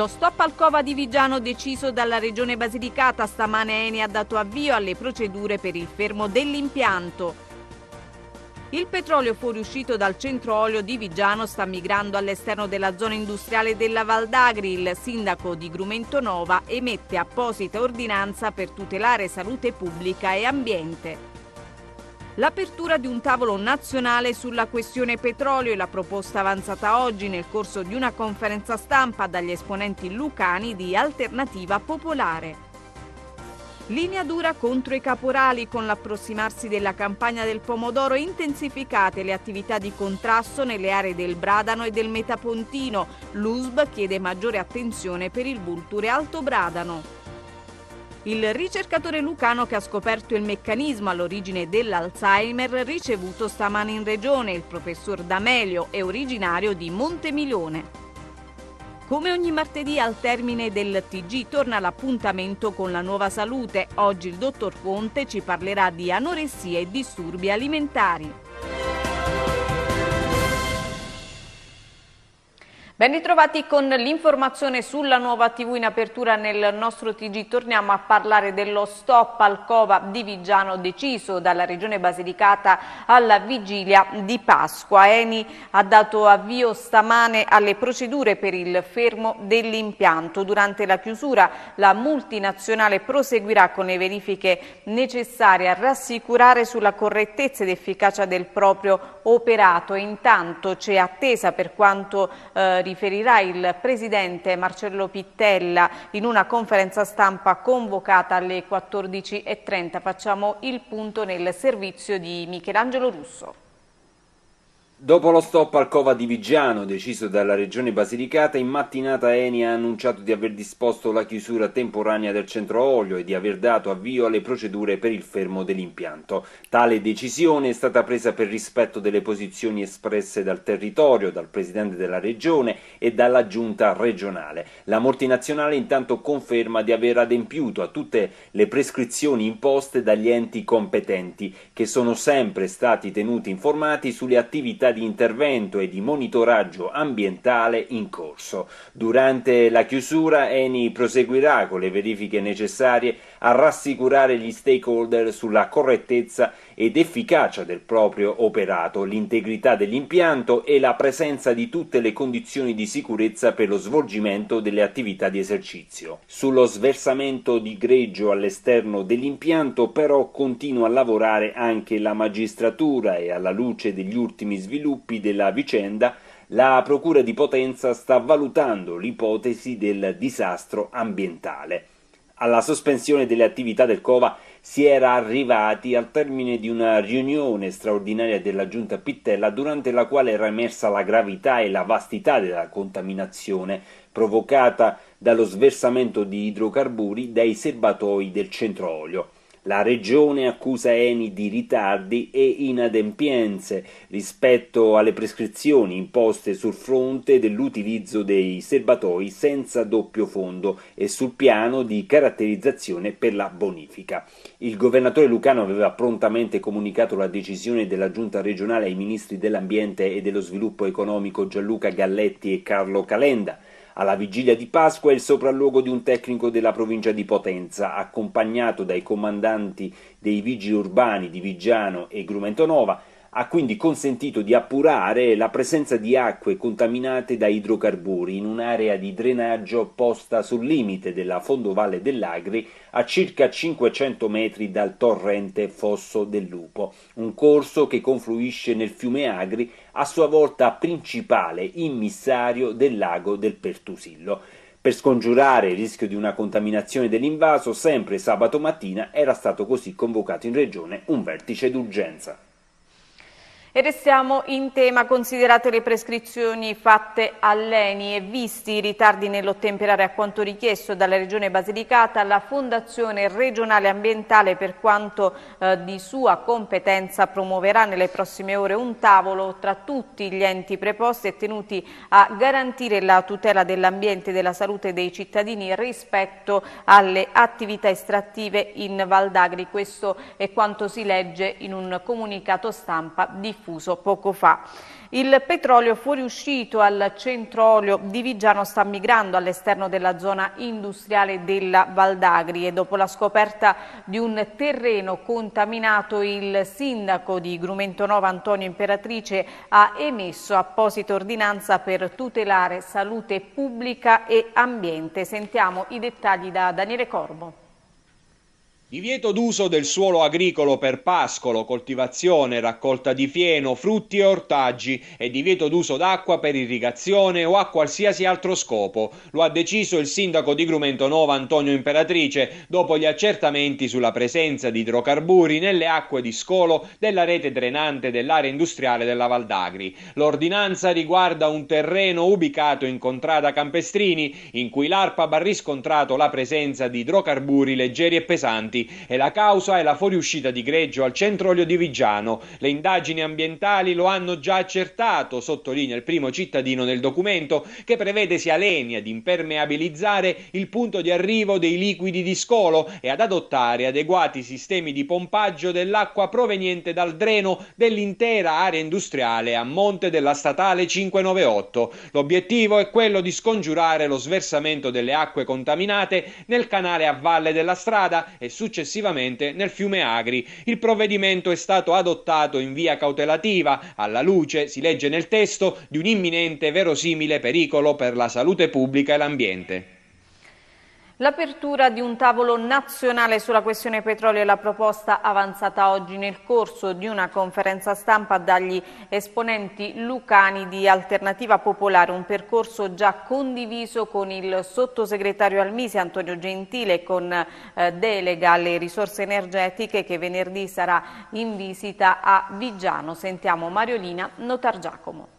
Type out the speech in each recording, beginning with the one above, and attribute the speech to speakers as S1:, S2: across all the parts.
S1: Lo stop al Cova di Vigiano deciso dalla Regione Basilicata stamane Eni ha dato avvio alle procedure per il fermo dell'impianto. Il petrolio fuoriuscito dal centro olio di Vigiano sta migrando all'esterno della zona industriale della Valdagri. Il sindaco di Grumento Nova emette apposita ordinanza per tutelare salute pubblica e ambiente l'apertura di un tavolo nazionale sulla questione petrolio e la proposta avanzata oggi nel corso di una conferenza stampa dagli esponenti lucani di Alternativa Popolare. Linea dura contro i caporali con l'approssimarsi della campagna del pomodoro intensificate le attività di contrasto nelle aree del Bradano e del Metapontino. L'USB chiede maggiore attenzione per il vulture Alto Bradano. Il ricercatore lucano che ha scoperto il meccanismo all'origine dell'Alzheimer ricevuto stamane in regione, il professor D'Amelio, è originario di Montemiglione. Come ogni martedì al termine del TG torna l'appuntamento con la nuova salute. Oggi il dottor Conte ci parlerà di anoressia e disturbi alimentari. Ben ritrovati con l'informazione sulla nuova TV in apertura nel nostro TG. Torniamo a parlare dello stop al Cova di Vigiano deciso dalla Regione Basilicata alla vigilia di Pasqua. Eni ha dato avvio stamane alle procedure per il fermo dell'impianto. Durante la chiusura la multinazionale proseguirà con le verifiche necessarie a rassicurare sulla correttezza ed efficacia del proprio operato. Intanto c'è attesa per quanto riguarda eh, riferirà il presidente Marcello Pittella in una conferenza stampa convocata alle 14.30. Facciamo il punto nel servizio di Michelangelo Russo.
S2: Dopo lo stop al Cova di Vigiano, deciso dalla Regione Basilicata, in mattinata Eni ha annunciato di aver disposto la chiusura temporanea del centro olio e di aver dato avvio alle procedure per il fermo dell'impianto. Tale decisione è stata presa per rispetto delle posizioni espresse dal territorio, dal Presidente della Regione e dalla Giunta regionale. La multinazionale intanto conferma di aver adempiuto a tutte le prescrizioni imposte dagli enti competenti, che sono sempre stati tenuti informati sulle attività di intervento e di monitoraggio ambientale in corso. Durante la chiusura Eni proseguirà con le verifiche necessarie a rassicurare gli stakeholder sulla correttezza ed efficacia del proprio operato, l'integrità dell'impianto e la presenza di tutte le condizioni di sicurezza per lo svolgimento delle attività di esercizio. Sullo sversamento di greggio all'esterno dell'impianto però continua a lavorare anche la magistratura e alla luce degli ultimi sviluppi della vicenda la Procura di Potenza sta valutando l'ipotesi del disastro ambientale. Alla sospensione delle attività del COVA si era arrivati al termine di una riunione straordinaria della giunta Pittella durante la quale era emersa la gravità e la vastità della contaminazione provocata dallo sversamento di idrocarburi dai serbatoi del centro olio. La Regione accusa Eni di ritardi e inadempienze rispetto alle prescrizioni imposte sul fronte dell'utilizzo dei serbatoi senza doppio fondo e sul piano di caratterizzazione per la bonifica. Il governatore Lucano aveva prontamente comunicato la decisione della giunta regionale ai ministri dell'ambiente e dello sviluppo economico Gianluca Galletti e Carlo Calenda alla vigilia di Pasqua è il sopralluogo di un tecnico della provincia di Potenza, accompagnato dai comandanti dei vigili urbani di Vigiano e Grumento Grumentonova, ha quindi consentito di appurare la presenza di acque contaminate da idrocarburi in un'area di drenaggio posta sul limite della fondovalle dell'Agri a circa 500 metri dal torrente Fosso del Lupo, un corso che confluisce nel fiume Agri a sua volta principale immissario del lago del Pertusillo. Per scongiurare il rischio di una contaminazione dell'invaso, sempre sabato mattina era stato così convocato in regione un vertice d'urgenza.
S1: E restiamo in tema, considerate le prescrizioni fatte all'ENI e visti i ritardi nell'ottemperare a quanto richiesto dalla Regione Basilicata, la Fondazione Regionale Ambientale per quanto eh, di sua competenza promuoverà nelle prossime ore un tavolo tra tutti gli enti preposti e tenuti a garantire la tutela dell'ambiente e della salute dei cittadini rispetto alle attività estrattive in Val d'Agri. Questo è quanto si legge in un comunicato stampa di diffuso poco fa. Il petrolio fuoriuscito al centro olio di Vigiano sta migrando all'esterno della zona industriale della Valdagri e dopo la scoperta di un terreno contaminato il sindaco di Grumento Nova Antonio Imperatrice ha emesso apposita ordinanza per tutelare salute pubblica e ambiente. Sentiamo i dettagli da Daniele Corbo.
S3: Divieto d'uso del suolo agricolo per pascolo, coltivazione, raccolta di fieno, frutti e ortaggi e divieto d'uso d'acqua per irrigazione o a qualsiasi altro scopo. Lo ha deciso il sindaco di Grumento Nova Antonio Imperatrice dopo gli accertamenti sulla presenza di idrocarburi nelle acque di scolo della rete drenante dell'area industriale della Valdagri. L'ordinanza riguarda un terreno ubicato in contrada Campestrini in cui l'ARPAB ha riscontrato la presenza di idrocarburi leggeri e pesanti Monti e la causa è la fuoriuscita di greggio al centro olio di Vigiano. Le indagini ambientali lo hanno già accertato, sottolinea il primo cittadino nel documento, che prevede sia l'ENI ad impermeabilizzare il punto di arrivo dei liquidi di scolo e ad adottare adeguati sistemi di pompaggio dell'acqua proveniente dal dreno dell'intera area industriale a monte della statale 598. L'obiettivo è quello di scongiurare lo sversamento delle acque contaminate nel canale a valle della strada e successivamente successivamente nel fiume Agri. Il provvedimento è stato adottato in via cautelativa, alla luce, si legge nel testo, di un imminente verosimile pericolo per la salute pubblica e l'ambiente.
S1: L'apertura di un tavolo nazionale sulla questione petrolio è la proposta avanzata oggi nel corso di una conferenza stampa dagli esponenti lucani di Alternativa Popolare, un percorso già condiviso con il sottosegretario al Misi Antonio Gentile con eh, delega alle risorse energetiche che venerdì sarà in visita a Vigiano. Sentiamo Mariolina Notargiacomo.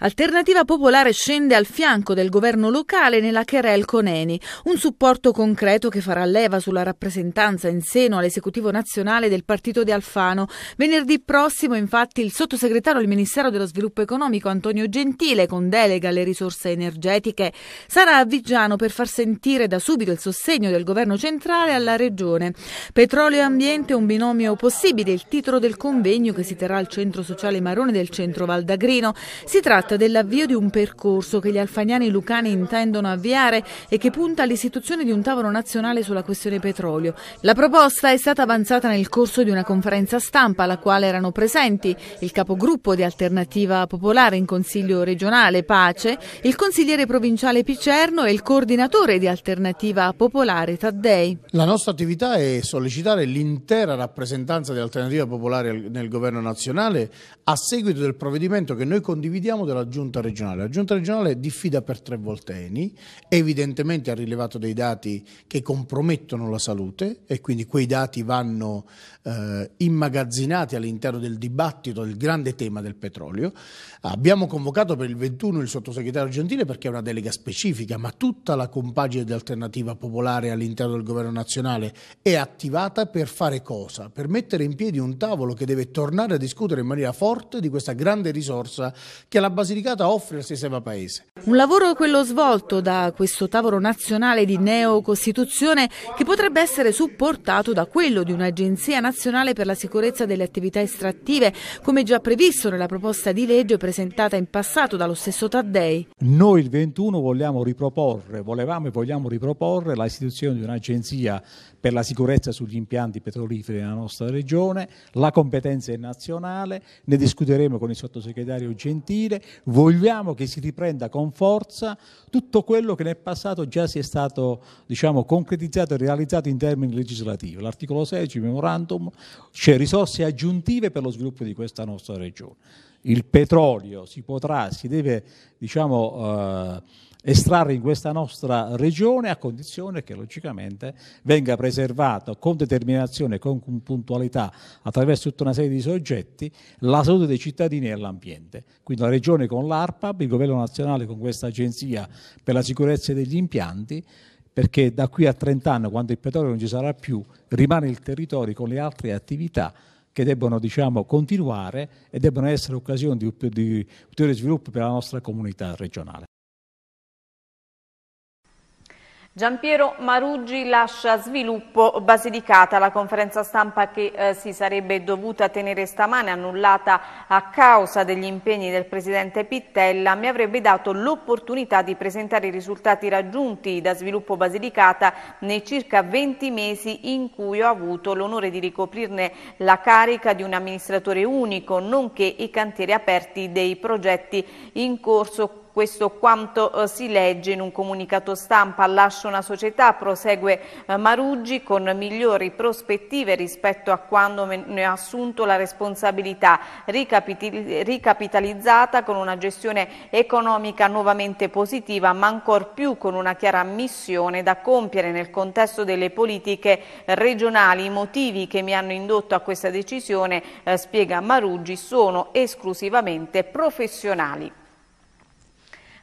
S4: Alternativa Popolare scende al fianco del governo locale nella Kerel con Eni, un supporto concreto che farà leva sulla rappresentanza in seno all'esecutivo nazionale del partito di Alfano. Venerdì prossimo, infatti, il sottosegretario al Ministero dello Sviluppo Economico Antonio Gentile, con delega alle risorse energetiche, sarà a Viggiano per far sentire da subito il sostegno del governo centrale alla regione. Petrolio e ambiente un binomio possibile, il titolo del convegno che si terrà al Centro Sociale Marone del Centro Valdagrino. Si tratta tratta dell'avvio di un percorso che gli alfaniani lucani intendono avviare e che punta all'istituzione di un tavolo nazionale sulla questione petrolio. La proposta è stata avanzata nel corso di una conferenza stampa alla quale erano presenti il capogruppo di Alternativa Popolare in Consiglio regionale Pace, il consigliere provinciale Picerno e il coordinatore di Alternativa Popolare Taddei.
S5: La nostra attività è sollecitare l'intera rappresentanza di Alternativa Popolare nel governo nazionale a seguito del provvedimento che noi condividiamo della dalla giunta regionale. La giunta regionale diffida per tre volte volteni, evidentemente ha rilevato dei dati che compromettono la salute e quindi quei dati vanno eh, immagazzinati all'interno del dibattito del grande tema del petrolio. Abbiamo convocato per il 21 il sottosegretario Gentile perché è una delega specifica, ma tutta la compagine di alternativa popolare all'interno del governo nazionale è attivata per fare cosa? Per mettere in piedi un tavolo che deve tornare a discutere in maniera forte di questa grande risorsa che è la base Basilicata offre al sistema paese.
S4: Un lavoro quello svolto da questo tavolo nazionale di neocostituzione che potrebbe essere supportato da quello di un'agenzia nazionale per la sicurezza delle attività estrattive, come già previsto nella proposta di legge presentata in passato dallo stesso Taddei.
S5: Noi il 21 vogliamo riproporre, volevamo e vogliamo riproporre la istituzione di un'agenzia per la sicurezza sugli impianti petroliferi nella nostra regione, la competenza è nazionale, ne discuteremo con il sottosegretario Gentile, vogliamo che si riprenda con forza tutto quello che nel passato già si è stato diciamo, concretizzato e realizzato in termini legislativi. L'articolo 16, memorandum, c'è cioè risorse aggiuntive per lo sviluppo di questa nostra regione il petrolio si potrà, si deve diciamo, eh, estrarre in questa nostra regione a condizione che logicamente venga preservato con determinazione, e con puntualità, attraverso tutta una serie di soggetti, la salute dei cittadini e l'ambiente. Quindi la regione con l'ARPAB, il governo nazionale con questa agenzia per la sicurezza degli impianti, perché da qui a 30 anni, quando il petrolio non ci sarà più, rimane il territorio con le altre attività che debbono diciamo, continuare e debbono essere occasione di, di ulteriore sviluppo per la nostra comunità regionale.
S1: Giampiero Maruggi lascia sviluppo Basilicata, la conferenza stampa che eh, si sarebbe dovuta tenere stamane annullata a causa degli impegni del presidente Pittella mi avrebbe dato l'opportunità di presentare i risultati raggiunti da sviluppo Basilicata nei circa 20 mesi in cui ho avuto l'onore di ricoprirne la carica di un amministratore unico, nonché i cantieri aperti dei progetti in corso questo quanto eh, si legge in un comunicato stampa. Lascia una società, prosegue eh, Maruggi, con migliori prospettive rispetto a quando ne ha assunto la responsabilità, ricapitalizzata con una gestione economica nuovamente positiva, ma ancor più con una chiara missione da compiere nel contesto delle politiche regionali. I motivi che mi hanno indotto a questa decisione, eh, spiega Maruggi, sono esclusivamente professionali.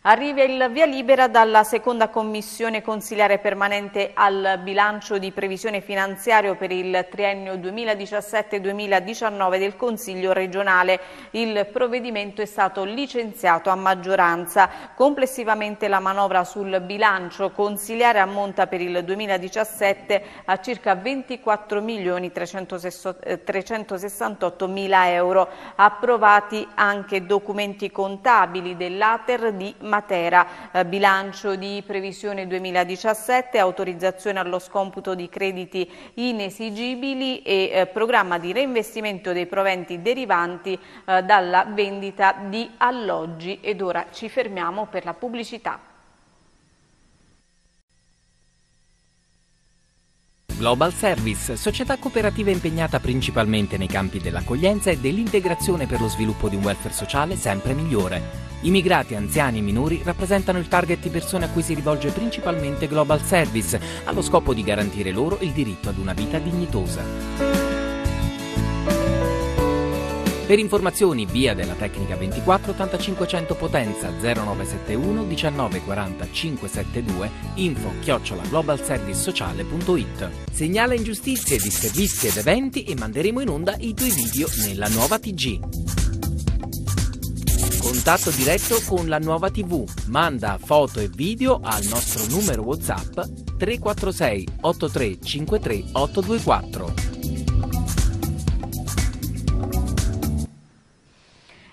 S1: Arriva il via libera dalla seconda commissione consiliare permanente al bilancio di previsione finanziario per il triennio 2017-2019 del Consiglio regionale. Il provvedimento è stato licenziato a maggioranza. Complessivamente la manovra sul bilancio consiliare ammonta per il 2017 a circa 24 milioni 368 mila euro. Approvati anche documenti contabili dell'Ater di Maggioranza Matera, eh, bilancio di previsione 2017, autorizzazione allo scomputo di crediti inesigibili e eh, programma di reinvestimento dei proventi derivanti eh, dalla vendita di alloggi. Ed ora ci fermiamo per la pubblicità.
S6: Global Service, società cooperativa impegnata principalmente nei campi dell'accoglienza e dell'integrazione per lo sviluppo di un welfare sociale sempre migliore. Immigrati, anziani e minori rappresentano il target di persone a cui si rivolge principalmente Global Service, allo scopo di garantire loro il diritto ad una vita dignitosa. Per informazioni via della tecnica 24 8500 potenza 0971 1940 572 info chiocciola globalservicesociale.it Segnala ingiustizie di ed eventi e manderemo in onda i tuoi video nella nuova TG contatto diretto con la nuova TV. Manda foto e video al nostro numero WhatsApp 346 8353 824.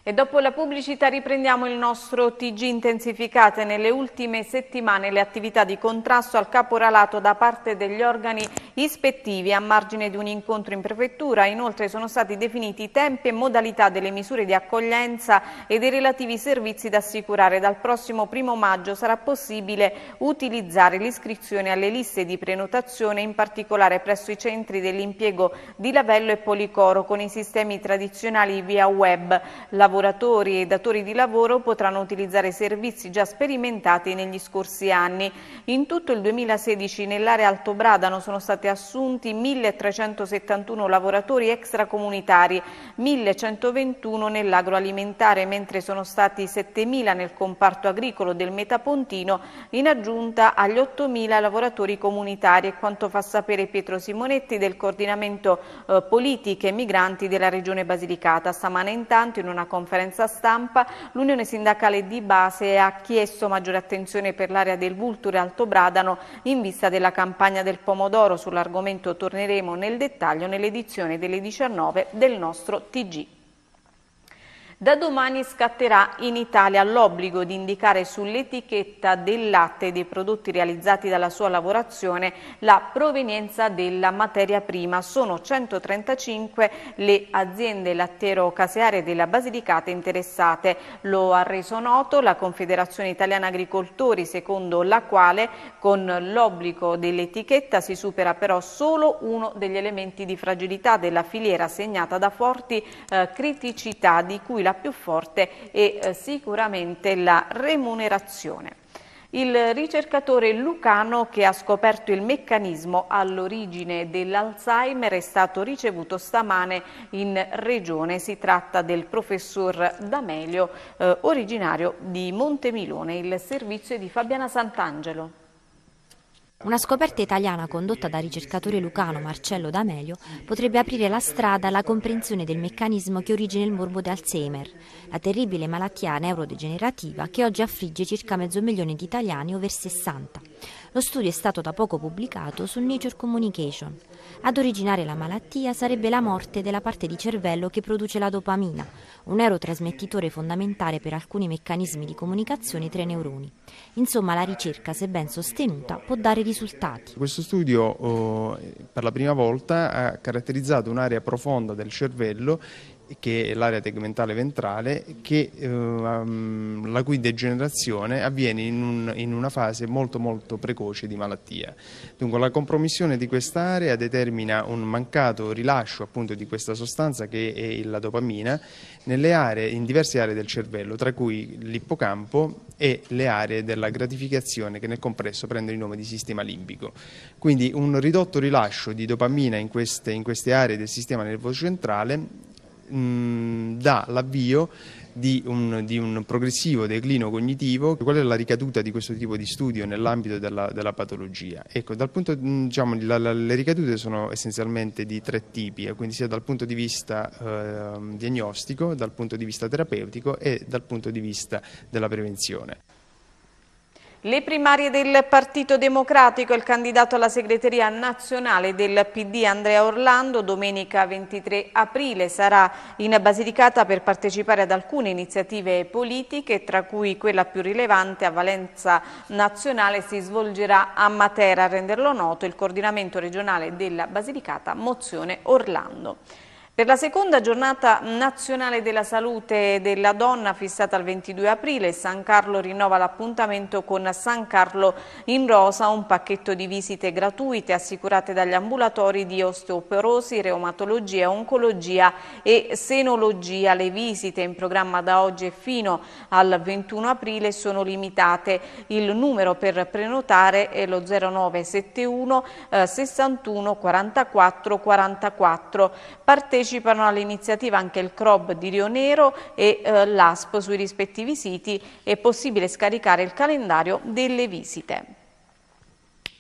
S1: E dopo la pubblicità riprendiamo il nostro TG intensificate nelle ultime settimane le attività di contrasto al caporalato da parte degli organi ispettivi a margine di un incontro in prefettura. Inoltre sono stati definiti tempi e modalità delle misure di accoglienza e dei relativi servizi da assicurare. Dal prossimo primo maggio sarà possibile utilizzare l'iscrizione alle liste di prenotazione, in particolare presso i centri dell'impiego di Lavello e Policoro con i sistemi tradizionali via web. La lavoratori e datori di lavoro potranno utilizzare servizi già sperimentati negli scorsi anni. In tutto il 2016 nell'area Alto Bradano sono stati assunti 1.371 lavoratori extracomunitari, 1.121 nell'agroalimentare, mentre sono stati 7.000 nel comparto agricolo del Metapontino, in aggiunta agli 8.000 lavoratori comunitari, e quanto fa sapere Pietro Simonetti del coordinamento eh, politiche migranti della Regione Basilicata. Stamane intanto in una conferenza conferenza stampa l'Unione Sindacale di Base ha chiesto maggiore attenzione per l'area del Vulture Alto Bradano in vista della campagna del pomodoro. Sull'argomento torneremo nel dettaglio nell'edizione delle 19 del nostro TG. Da domani scatterà in Italia l'obbligo di indicare sull'etichetta del latte e dei prodotti realizzati dalla sua lavorazione la provenienza della materia prima. Sono 135 le aziende lattero-casearie della Basilicata interessate. Lo ha reso noto la Confederazione Italiana Agricoltori, secondo la quale con l'obbligo dell'etichetta si supera però solo uno degli elementi di fragilità della filiera segnata da forti eh, criticità di cui la sarà più forte e eh, sicuramente la remunerazione. Il ricercatore lucano che ha scoperto il meccanismo all'origine dell'Alzheimer è stato ricevuto stamane in regione. Si tratta del professor D'Amelio, eh, originario di Montemilone. Il servizio è di Fabiana Sant'Angelo.
S6: Una scoperta italiana condotta da ricercatore lucano Marcello D'Amelio potrebbe aprire la strada alla comprensione del meccanismo che origina il morbo di Alzheimer, la terribile malattia neurodegenerativa che oggi affligge circa mezzo milione di italiani over 60. Lo studio è stato da poco pubblicato su Nature Communication. Ad originare la malattia sarebbe la morte della parte di cervello che produce la dopamina, un neurotrasmettitore fondamentale per alcuni meccanismi di comunicazione tra i neuroni. Insomma, la ricerca, se ben sostenuta, può dare risultati.
S7: Questo studio oh, per la prima volta ha caratterizzato un'area profonda del cervello che è l'area tegmentale ventrale, che, ehm, la cui degenerazione avviene in, un, in, una fase molto molto precoce di malattia. Dunque la compromissione di quest'area determina un mancato rilascio appunto di questa sostanza che è la dopamina aree, in diverse aree del cervello, tra cui l'ippocampo e le aree della gratificazione che nel compresso prende il nome di sistema limbico. Quindi un ridotto rilascio di dopamina in queste, in queste aree del sistema nervoso centrale dà l'avvio di un, di un, progressivo declino cognitivo, qual è la ricaduta di questo tipo di studio nell'ambito della, della, patologia? Ecco, punto, diciamo, la, la, le ricadute sono essenzialmente di tre tipi, eh, quindi sia dal punto di vista eh, diagnostico, dal punto di vista terapeutico e dal punto di vista della prevenzione.
S1: Le primarie del Partito Democratico, il candidato alla segreteria nazionale del PD Andrea Orlando domenica 23 aprile sarà in Basilicata per partecipare ad alcune iniziative politiche tra cui quella più rilevante a valenza nazionale si svolgerà a Matera a renderlo noto il coordinamento regionale della Basilicata Mozione Orlando. Per la seconda giornata nazionale della salute della donna fissata il 22 aprile, San Carlo rinnova l'appuntamento con San Carlo in Rosa, un pacchetto di visite gratuite assicurate dagli ambulatori di osteoporosi, reumatologia, oncologia e senologia. Le visite in programma da oggi e fino al 21 aprile sono limitate. Il numero per prenotare è lo 0971 61 44 44. Parte Partecipano all'iniziativa anche il CROB di Rionero e eh, l'ASP sui rispettivi siti. È possibile scaricare il calendario delle visite.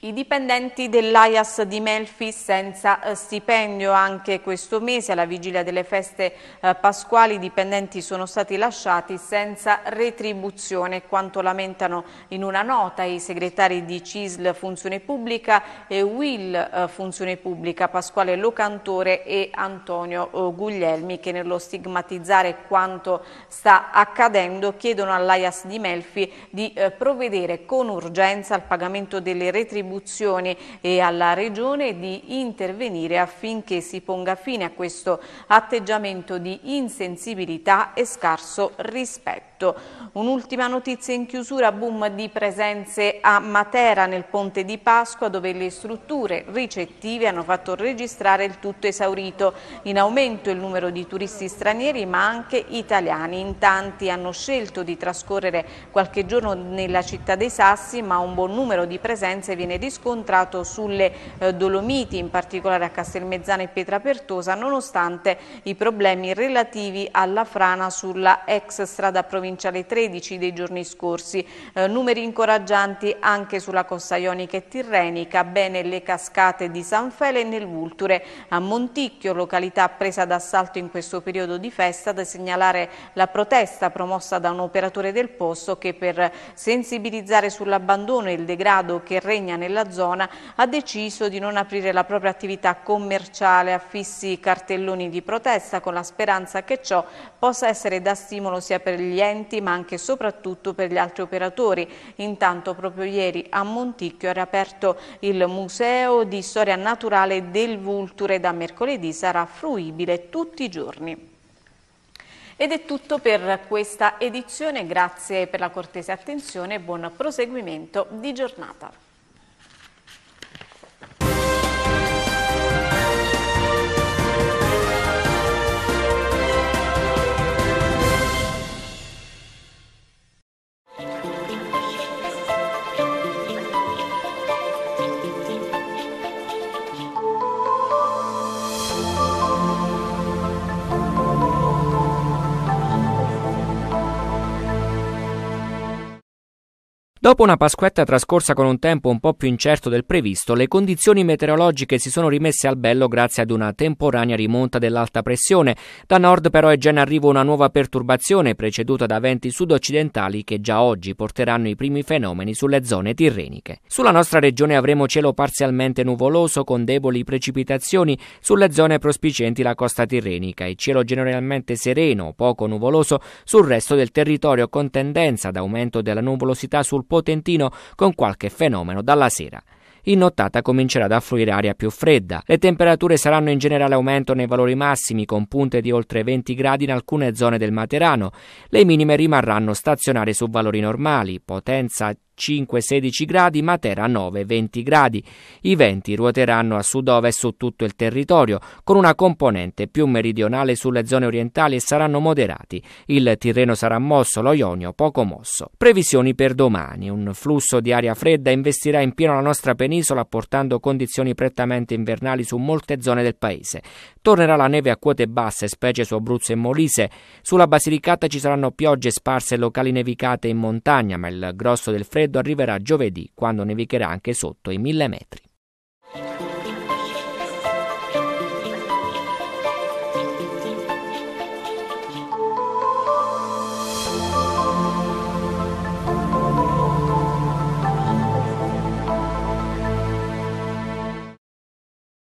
S1: I dipendenti dell'AIAS di Melfi senza eh, stipendio anche questo mese, alla vigilia delle feste eh, pasquali, i dipendenti sono stati lasciati senza retribuzione, quanto lamentano in una nota i segretari di CISL Funzione Pubblica e WIL eh, Funzione Pubblica, Pasquale Locantore e Antonio Guglielmi, che nello stigmatizzare quanto sta accadendo chiedono all'AIAS di Melfi di provvedere con urgenza al pagamento delle retribuzioni distribuzione e alla Regione di intervenire affinché si ponga fine a questo atteggiamento di insensibilità e scarso rispetto. Egitto. Un'ultima notizia in chiusura, boom di presenze a Matera nel ponte di Pasqua dove le strutture ricettive hanno fatto registrare il tutto esaurito. In aumento il numero di turisti stranieri ma anche italiani. In tanti hanno scelto di trascorrere qualche giorno nella città dei Sassi ma un buon numero di presenze viene riscontrato sulle eh, Dolomiti, in particolare a Castelmezzano e Pietrapertosa, nonostante i problemi relativi alla frana sulla ex strada provinciale provincia alle 13 dei giorni scorsi. Eh, numeri incoraggianti anche sulla costa ionica e tirrenica, bene le cascate di San Fele e nel Vulture. A Monticchio, località presa d'assalto in questo periodo di festa, da segnalare la protesta promossa da un operatore del posto che per sensibilizzare sull'abbandono e il degrado che regna nella zona ha deciso di non aprire la propria attività commerciale a fissi cartelloni di protesta con la speranza che ciò possa essere da stimolo sia per gli enti clienti ma anche e soprattutto per gli altri operatori. Intanto proprio ieri a Monticchio era aperto il Museo di Storia Naturale del Vulture da mercoledì sarà fruibile tutti i giorni. Ed è tutto per questa edizione, grazie per la cortese attenzione e buon proseguimento di giornata.
S6: Dopo una Pasquetta trascorsa con un tempo un po' più incerto del previsto, le condizioni meteorologiche si sono rimesse al bello grazie ad una temporanea rimonta dell'alta pressione. Da nord però è già in arrivo una nuova perturbazione preceduta da venti sud-occidentali che già oggi porteranno i primi fenomeni sulle zone tirreniche. Sulla nostra regione avremo cielo parzialmente nuvoloso con deboli precipitazioni sulle zone prospicenti la costa tirrenica e cielo generalmente sereno, poco nuvoloso sul resto del territorio con tendenza ad aumento della nuvolosità sul potere potentino con qualche fenomeno dalla sera in nottata comincerà ad affluire aria più fredda. Le temperature saranno in generale aumento nei valori massimi, con punte di oltre 20 gradi in alcune zone del Materano. Le minime rimarranno stazionari su valori normali, potenza 5-16 gradi, Matera 9-20 gradi. I venti ruoteranno a sud-ovest su tutto il territorio, con una componente più meridionale sulle zone orientali e saranno moderati. Il Tirreno sarà mosso, lo Ionio poco mosso. Previsioni per domani. Un flusso di aria fredda investirà in pieno la nostra penisola, portando condizioni prettamente invernali su molte zone del paese. Tornerà la neve a quote basse, specie su Abruzzo e Molise. Sulla Basilicata ci saranno piogge sparse e locali nevicate in montagna, ma il grosso del freddo freddo arriverà giovedì, quando nevicherà anche sotto i 1000 metri.